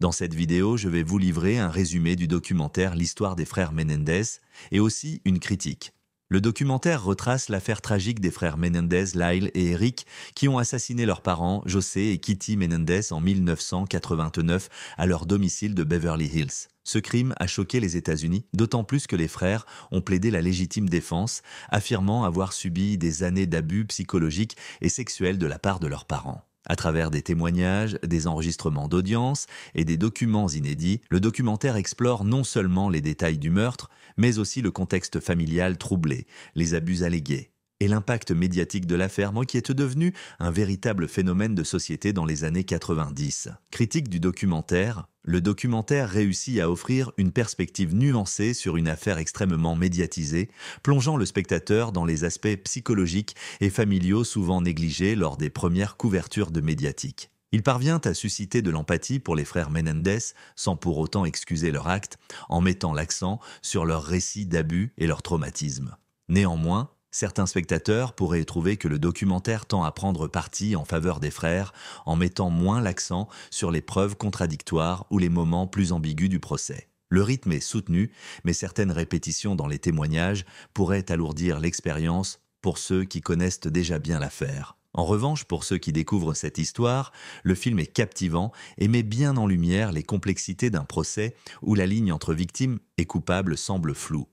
Dans cette vidéo, je vais vous livrer un résumé du documentaire L'histoire des frères Menendez et aussi une critique. Le documentaire retrace l'affaire tragique des frères Menendez, Lyle et Eric, qui ont assassiné leurs parents, José et Kitty Menendez, en 1989 à leur domicile de Beverly Hills. Ce crime a choqué les États-Unis, d'autant plus que les frères ont plaidé la légitime défense, affirmant avoir subi des années d'abus psychologiques et sexuels de la part de leurs parents. À travers des témoignages, des enregistrements d'audience et des documents inédits, le documentaire explore non seulement les détails du meurtre, mais aussi le contexte familial troublé, les abus allégués et l'impact médiatique de l'affaire qui est devenu un véritable phénomène de société dans les années 90. Critique du documentaire, le documentaire réussit à offrir une perspective nuancée sur une affaire extrêmement médiatisée, plongeant le spectateur dans les aspects psychologiques et familiaux souvent négligés lors des premières couvertures de médiatiques. Il parvient à susciter de l'empathie pour les frères Menendez sans pour autant excuser leur acte, en mettant l'accent sur leur récit d'abus et leur traumatisme. Néanmoins, Certains spectateurs pourraient trouver que le documentaire tend à prendre parti en faveur des frères en mettant moins l'accent sur les preuves contradictoires ou les moments plus ambigus du procès. Le rythme est soutenu, mais certaines répétitions dans les témoignages pourraient alourdir l'expérience pour ceux qui connaissent déjà bien l'affaire. En revanche, pour ceux qui découvrent cette histoire, le film est captivant et met bien en lumière les complexités d'un procès où la ligne entre victime et coupable semble floue.